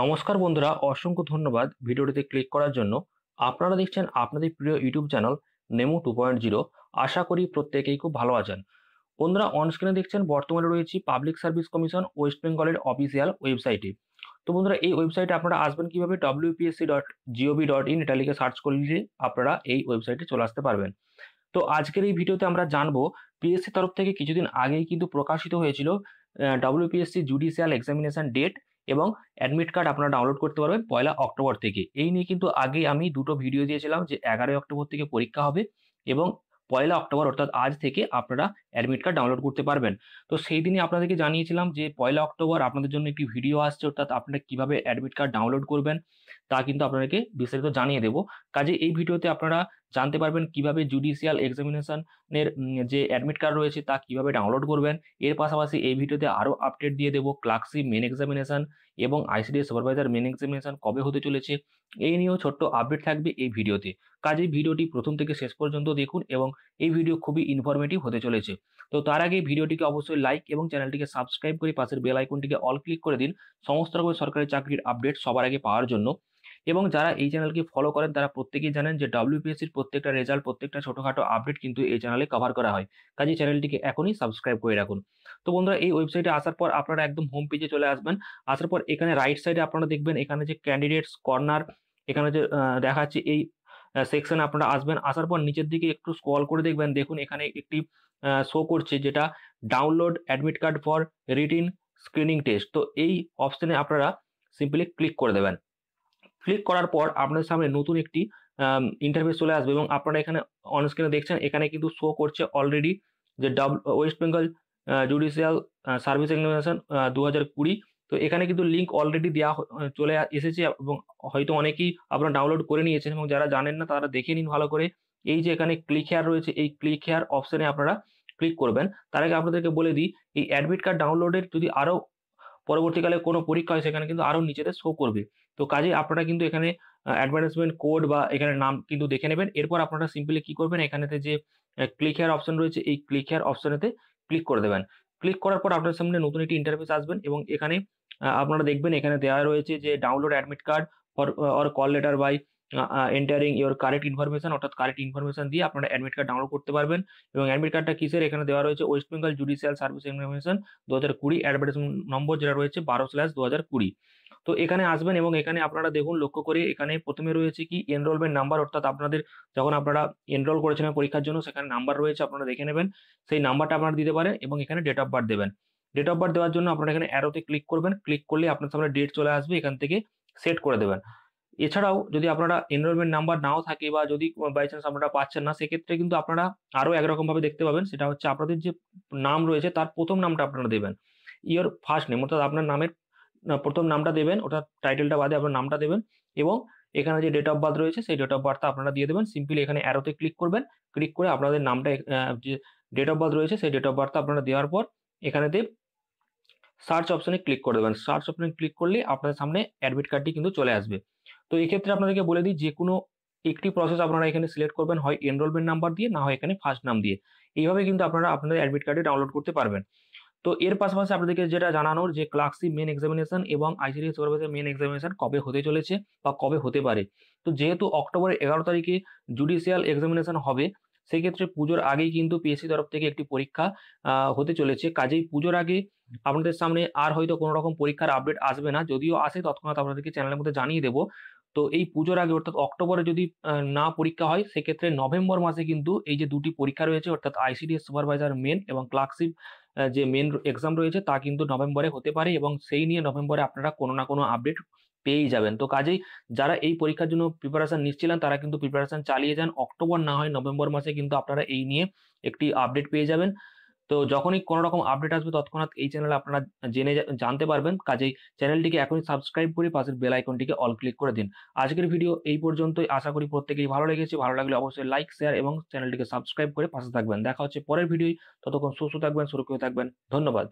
নমস্কার বন্ধুরা অসংখ্য ধন্যবাদ ভিডিওটিতে ক্লিক করার জন্য আপনারা দেখছেন আপনাদের প্রিয় YouTube channel Nemo two point zero আশা করি প্রত্যেকেই খুব ভালো আছেন বন্ধুরা অনস্ক্রিনে দেখছেন বর্তমানে রয়েছি পাবলিক সার্ভিস কমিশন ওয়েস্ট বেঙ্গলের অফিসিয়াল ওয়েবসাইটে তো বন্ধুরা এই ওয়েবসাইটে আপনারা আসবেন কীভাবে WPSC dot GOV dot in এটা লিখে সার্চ করলে আপনারা এই ওয়েবসাইটে চলে আসতে পারবেন তো আজকের এই ভিডিওতে আমরা জানবো পিএসসি তরফ থেকে কিছুদিন আগেই কিন্তু প্রকাশিত হয়েছিল ডব্লিউপিএসসি জুডিশিয়াল এক্সামিনেশন ডেট এবং অ্যাডমিট কার্ড আপনারা ডাউনলোড করতে পারবেন পয়লা অক্টোবর থেকে এই নিয়ে কিন্তু আগে আমি দুটো ভিডিও দিয়েছিলাম যে এগারোই অক্টোবর থেকে পরীক্ষা হবে এবং পয়লা অক্টোবর অর্থাৎ আজ থেকে আপনারা অ্যাডমিট কার্ড ডাউনলোড করতে পারবেন তো সেই দিনই আপনাদেরকে জানিয়েছিলাম যে পয়লা অক্টোবর আপনাদের জন্য একটি ভিডিও আসছে অর্থাৎ আপনারা কীভাবে অ্যাডমিট কার্ড ডাউনলোড করবেন তা কিন্তু আপনাদেরকে বিস্তারিত জানিয়ে দেবো কাজে এই ভিডিওতে আপনারা জানতে পারবেন কিভাবে জুডিশিয়াল এক্সামিনেশনের যে অ্যাডমিট কার্ড রয়েছে তা কিভাবে ডাউনলোড করবেন এর পাশাপাশি এই ভিডিওতে আরও আপডেট দিয়ে দেবো ক্লাক্সি মেন এক্সামিনেশন এবং আইসিডিএস সুপারভাইজার মেন এক্সামিনেশন কবে হতে চলেছে এই নিয়েও ছোট্ট আপডেট থাকবে এই ভিডিওতে কাজেই ভিডিওটি প্রথম থেকে শেষ পর্যন্ত দেখুন এবং এই ভিডিও খুবই ইনফরমেটিভ হতে চলেছে তো তার আগে ভিডিওটিকে অবশ্যই লাইক এবং চ্যানেলটিকে সাবস্ক্রাইব করে পাশের বেল আইকনটিকে অল ক্লিক করে দিন সমস্ত রকমের সরকারি চাকরির আপডেট সবার আগে পাওয়ার জন্য এবং যারা এই চ্যানেলকে ফলো করেন তারা প্রত্যেকেই জানেন যে ডাব্লিউপিএসসির প্রত্যেকটা রেজাল্ট প্রত্যেকটা ছোটোখাটো আপডেট কিন্তু এই চ্যানেলে কভার করা হয় কাজে চ্যানেলটিকে এখনই সাবস্ক্রাইব করে রাখুন তো বন্ধুরা এই ওয়েবসাইটে আসার পর আপনারা একদম হোম পেজে চলে আসবেন আসার পর এখানে রাইট সাইডে আপনারা দেখবেন এখানে যে ক্যান্ডিডেটস কর্নার এখানে যে দেখাচ্ছে এই সেকশন আপনারা আসবেন আসার পর নিচের দিকে একটু স্ক্রল করে দেখবেন দেখুন এখানে একটি শো করছে যেটা download admit card for written screening test তো এই অপশানে আপনারা সিম্পলি ক্লিক করে দেবেন ক্লিক করার পর আপনাদের সামনে নতুন একটি ইন্টারভিউ চলে আসবে এবং আপনারা এখানে অনস্ক্রিনে দেখছেন এখানে কিন্তু শো করছে অলরেডি যে double West Bengal judicial service examination দু হাজার কুড়ি তো এখানে কিন্তু লিঙ্ক অলরেডি দেওয়া চলে এসেছে এবং হয়তো অনেকেই আপনারা ডাউনলোড করে নিয়েছেন এবং যারা জানেন না তারা দেখে নিন ভালো করে এই যে এখানে ক্লিক হেয়ার রয়েছে এই ক্লিক হেয়ার অপশানে আপনারা ক্লিক করবেন তার আগে আপনাদেরকে বলে দিই এই অ্যাডমিট কার্ড ডাউনলোডের যদি আরও পরবর্তীকালে কোনো পরীক্ষা হয় সেখানে কিন্তু আরও নিজেদের শো করবে তো কাজে আপনারা কিন্তু এখানে অ্যাডভার্টাইজমেন্ট কোড বা এখানে নাম কিন্তু দেখে নেবেন এরপর আপনারা সিম্পলি কি করবেন এখানেতে যে ক্লিক হেয়ার অপশন রয়েছে এই ক্লিক হেয়ার অপশনেতে ক্লিক করে দেবেন ক্লিক করার পর আপনার সামনে নতুন একটি ইন্টারফেস আসবেন এবং এখানে আপনারা দেখবেন এখানে দেওয়া রয়েছে যে download admit card for or call letter by entering your correct information অর্থাৎ কারেক্ট ইনফরমেশন দিয়ে আপনারা অ্যাডমিট কার্ড ডাউনলোড করতে পারবেন এবং অ্যাডমিট কার্ডটা কিসের এখানে দেওয়া রয়েছে West Bengal judicial service information দু হাজার কুড়ি অ্যাডভার্টাইজমেন্ট নম্বর যেটা রয়েছে বারো স্ল্যাশ দু হাজার কুড়ি তো এখানে আসবেন এবং এখানে আপনারা দেখুন লক্ষ্য করে এখানে প্রথমে রয়েছে কি এনরোলমেন্ট নাম্বার অর্থাৎ আপনাদের যখন আপনারা এনরোল করেছিলেন পরীক্ষার জন্য সেখানে নাম্বার রয়েছে আপনারা দেখে নেবেন সেই নাম্বারটা আপনারা দিতে পারেন এবং এখানে ডেট অফ বার্থ দেবেন ডেট অফ বার্থ দেওয়ার জন্য আপনারা এখানে অ্যারোতে ক্লিক করবেন ক্লিক করলে আপনার সামনে ডেট চলে আসবে এখান থেকে সেট করে দেবেন এছাড়াও যদি আপনারা এনরোলমেন্ট নাম্বার নাও থাকে বা যদি বাই চান্স আপনারা পাচ্ছেন না সেক্ষেত্রে কিন্তু আপনারা আরও একরকমভাবে দেখতে পাবেন সেটা হচ্ছে আপনাদের যে নাম রয়েছে তার প্রথম নামটা আপনারা দেবেন ইয়োর ফার্স্ট নেম অর্থাৎ আপনার নামের প্রথম নামটা দেবেন ওটা টাইটেলটা বাদে আপনার নামটা দেবেন এবং এখানে যে ডেট অফ বার্থ রয়েছে সেই ডেট অফ বার্থটা আপনারা দিয়ে দেবেন সিম্পলি এখানে অ্যারোতে ক্লিক করবেন ক্লিক করে আপনাদের নামটা যে ডেট অফ বার্থ রয়েছে সেই ডেট অফ বার্থটা আপনারা দেওয়ার পর এখানেতে সার্চ অপশনে ক্লিক করে দেবেন সার্চ অপশনে ক্লিক করলে আপনাদের সামনে অ্যাডমিট কার্ডটি কিন্তু চলে আসবে তো এক্ষেত্রে আপনাদেরকে বলে দিই যে কোনো একটি প্রসেস আপনারা এখানে সিলেক্ট করবেন হয় এনরোলমেন্ট নাম্বার দিয়ে না হয় এখানে ফার্স্ট নাম দিয়ে এইভাবে কিন্তু আপনারা আপনাদের অ্যাডমিট কার্ডে ডাউনলোড করতে পারবেন তো এর পাশাপাশি আপনাদেরকে যেটা জানানোর যে ক্লার্কশিপ মেন এক্সামিনেশন এবং আইসিডি সুপারভাইজার মেন এক্সামিনেশন কবে হতে চলেছে বা কবে হতে পারে তো যেহেতু অক্টোবরের এগারো তারিখে জুডিশিয়াল এক্সামিনেশন হবে সেক্ষেত্রে পুজোর আগেই কিন্তু পিএসসি তরফ থেকে একটি পরীক্ষা হতে চলেছে কাজেই পুজোর আগে আপনাদের সামনে আর হয়তো কোনো রকম পরীক্ষার আপডেট আসবে না যদিও আসে তৎক্ষণাৎ আপনাদেরকে চ্যানেলের মধ্যে জানিয়ে দেবো তো এই পুজোর আগে অর্থাৎ অক্টোবরে যদি না পরীক্ষা হয় সেক্ষেত্রে নভেম্বর মাসে কিন্তু এই যে দুটি পরীক্ষা রয়েছে অর্থাৎ আইসিডিএস সুপারভাইজার মেন এবং ক্লার্কশিপ যে মেন এক্সাম রয়েছে তা কিন্তু নভেম্বরে হতে পারে এবং সেই নিয়ে নভেম্বরে আপনারা কোনো না কোনো আপডেট পেয়েই যাবেন তো কাজেই যারা এই পরীক্ষার জন্য প্রিপারেশন নিচ্ছিলেন তারা কিন্তু প্রিপারেশন চালিয়ে যান অক্টোবর না হয় নভেম্বর মাসে কিন্তু আপনারা এই নিয়ে একটি আপডেট পেয়ে যাবেন তো যখনই কোনো রকম আপডেট আসবে তৎক্ষণাৎ এই চ্যানেলে আপনারা জেনে জানতে পারবেন কাজেই চ্যানেলটিকে এখনই সাবস্ক্রাইব করে পাশের বেল আইকনটিকে অল ক্লিক করে দিন আজকের ভিডিও এই পর্যন্তই আশা করি প্রত্যেকেই ভালো লেগেছে ভালো লাগলে অবশ্যই লাইক শেয়ার এবং চ্যানেলটিকে সাবস্ক্রাইব করে পাশে থাকবেন দেখা হচ্ছে পরের ভিডিও ততক্ষণ সুস্থ থাকবেন সুরক্ষিত থাকবেন ধন্যবাদ